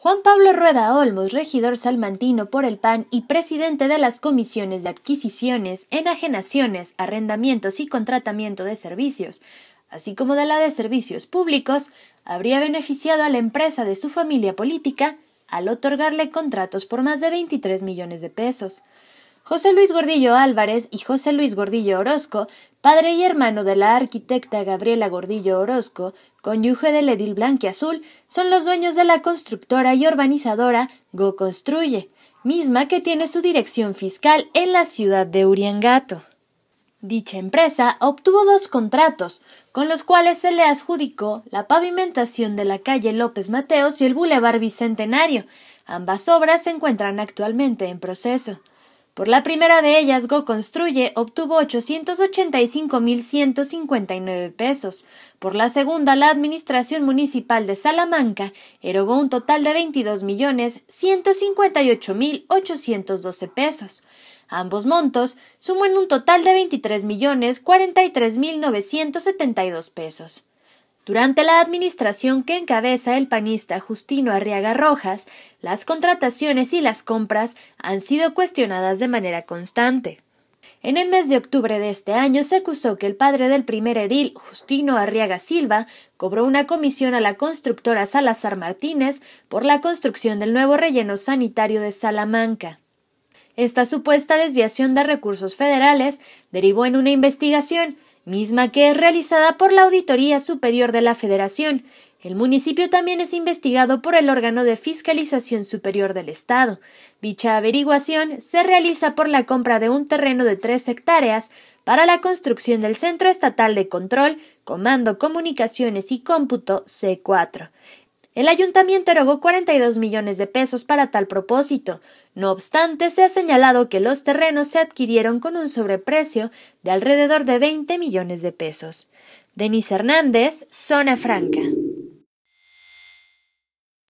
Juan Pablo Rueda Olmos, regidor salmantino por el PAN y presidente de las comisiones de adquisiciones, enajenaciones, arrendamientos y contratamiento de servicios, así como de la de servicios públicos, habría beneficiado a la empresa de su familia política al otorgarle contratos por más de 23 millones de pesos. José Luis Gordillo Álvarez y José Luis Gordillo Orozco, padre y hermano de la arquitecta Gabriela Gordillo Orozco, cónyuge del edil Blanquiazul, son los dueños de la constructora y urbanizadora Go Construye, misma que tiene su dirección fiscal en la ciudad de Uriangato. Dicha empresa obtuvo dos contratos, con los cuales se le adjudicó la pavimentación de la calle López Mateos y el Boulevard Bicentenario. Ambas obras se encuentran actualmente en proceso. Por la primera de ellas, Go Construye obtuvo 885.159 pesos. Por la segunda, la Administración Municipal de Salamanca erogó un total de 22.158.812 pesos. Ambos montos suman un total de 23.043.972 pesos. Durante la administración que encabeza el panista Justino Arriaga Rojas, las contrataciones y las compras han sido cuestionadas de manera constante. En el mes de octubre de este año se acusó que el padre del primer edil, Justino Arriaga Silva, cobró una comisión a la constructora Salazar Martínez por la construcción del nuevo relleno sanitario de Salamanca. Esta supuesta desviación de recursos federales derivó en una investigación misma que es realizada por la Auditoría Superior de la Federación. El municipio también es investigado por el órgano de fiscalización superior del Estado. Dicha averiguación se realiza por la compra de un terreno de tres hectáreas para la construcción del Centro Estatal de Control, Comando, Comunicaciones y Cómputo C4. El ayuntamiento erogó 42 millones de pesos para tal propósito. No obstante, se ha señalado que los terrenos se adquirieron con un sobreprecio de alrededor de 20 millones de pesos. Denis Hernández, Zona Franca.